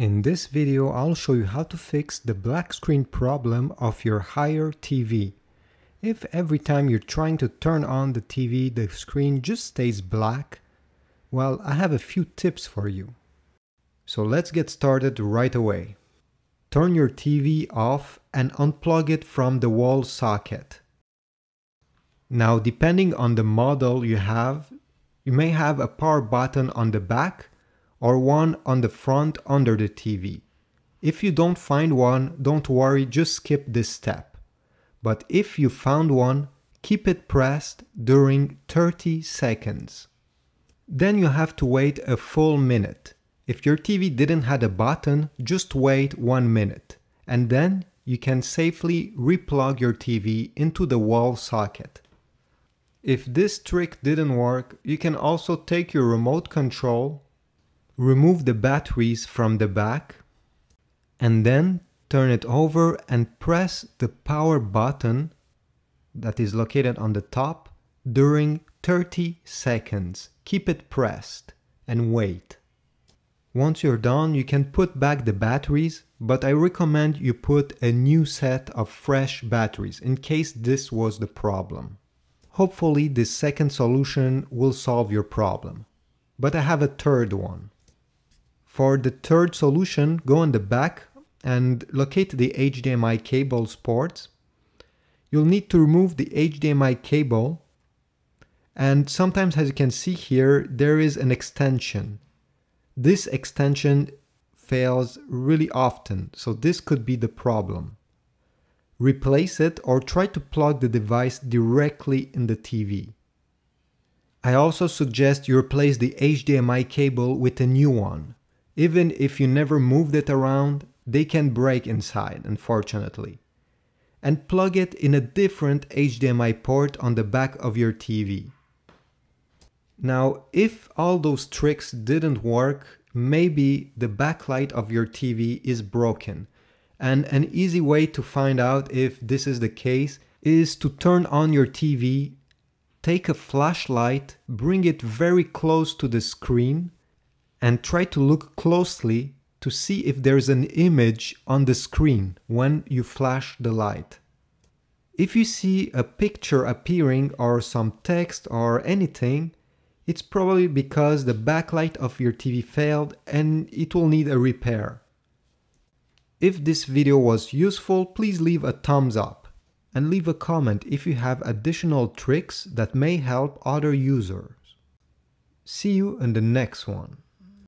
In this video I'll show you how to fix the black screen problem of your higher TV. If every time you're trying to turn on the TV the screen just stays black, well I have a few tips for you. So let's get started right away. Turn your TV off and unplug it from the wall socket. Now depending on the model you have, you may have a power button on the back or one on the front under the TV. If you don't find one, don't worry, just skip this step. But if you found one, keep it pressed during 30 seconds. Then you have to wait a full minute. If your TV didn't had a button, just wait one minute. And then you can safely replug your TV into the wall socket. If this trick didn't work, you can also take your remote control remove the batteries from the back and then turn it over and press the power button that is located on the top during 30 seconds. Keep it pressed and wait. Once you're done, you can put back the batteries, but I recommend you put a new set of fresh batteries in case this was the problem. Hopefully this second solution will solve your problem. But I have a third one. For the third solution, go on the back and locate the HDMI cable's port. You'll need to remove the HDMI cable and sometimes as you can see here, there is an extension. This extension fails really often, so this could be the problem. Replace it or try to plug the device directly in the TV. I also suggest you replace the HDMI cable with a new one. Even if you never move it around, they can break inside, unfortunately. And plug it in a different HDMI port on the back of your TV. Now, if all those tricks didn't work, maybe the backlight of your TV is broken. And an easy way to find out if this is the case is to turn on your TV, take a flashlight, bring it very close to the screen, and try to look closely to see if there's an image on the screen when you flash the light. If you see a picture appearing or some text or anything, it's probably because the backlight of your TV failed and it will need a repair. If this video was useful, please leave a thumbs up and leave a comment if you have additional tricks that may help other users. See you in the next one.